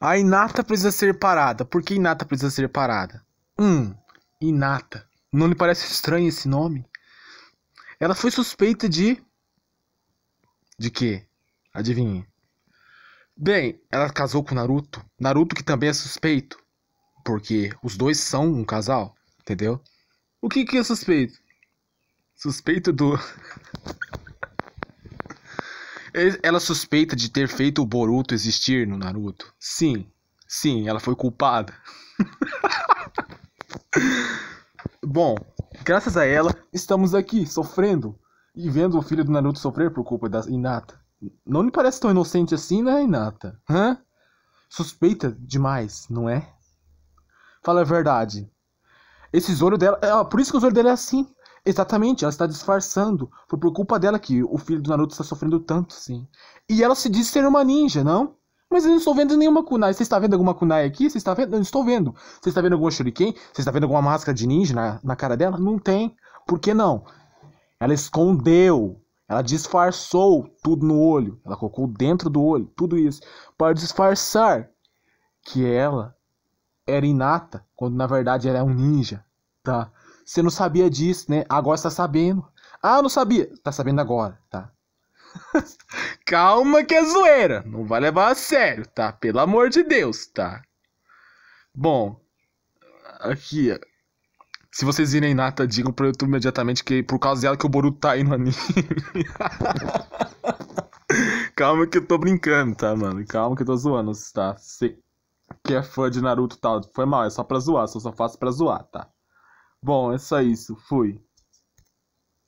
A Inata precisa ser parada. Por que Inata precisa ser parada? Hum, Inata. Não lhe parece estranho esse nome? Ela foi suspeita de. De quê? Adivinhe. Bem, ela casou com Naruto. Naruto que também é suspeito. Porque os dois são um casal, entendeu? O que, que é suspeito? Suspeito do. Ela suspeita de ter feito o Boruto existir no Naruto. Sim, sim, ela foi culpada. Bom, graças a ela, estamos aqui, sofrendo. E vendo o filho do Naruto sofrer por culpa da Inata. Não me parece tão inocente assim, né, Inata? Hã? Suspeita demais, não é? Fala a verdade. Esse olho dela. É, por isso que o olho dela é assim. Exatamente, ela está disfarçando. Foi por culpa dela que o filho do Naruto está sofrendo tanto, sim. E ela se diz ser uma ninja, não? Mas eu não estou vendo nenhuma kunai. Você está vendo alguma kunai aqui? Você está vendo? Eu não estou vendo. Você está vendo alguma shuriken? Você está vendo alguma máscara de ninja na, na cara dela? Não tem. Por que não? Ela escondeu. Ela disfarçou tudo no olho. Ela colocou dentro do olho. Tudo isso. Para disfarçar que ela era inata. Quando na verdade ela é um ninja. Tá? Você não sabia disso, né? Agora está sabendo. Ah, não sabia. Tá sabendo agora, tá? Calma que é zoeira. Não vai levar a sério, tá? Pelo amor de Deus, tá? Bom, aqui, se vocês virem Nata, digam pro YouTube imediatamente que por causa dela que o Boruto tá aí no anime. Calma que eu tô brincando, tá, mano? Calma que eu tô zoando, tá? Você que é fã de Naruto e tá? tal, foi mal, é só pra zoar, só, só faço pra zoar, tá? Bom, é só isso. Fui.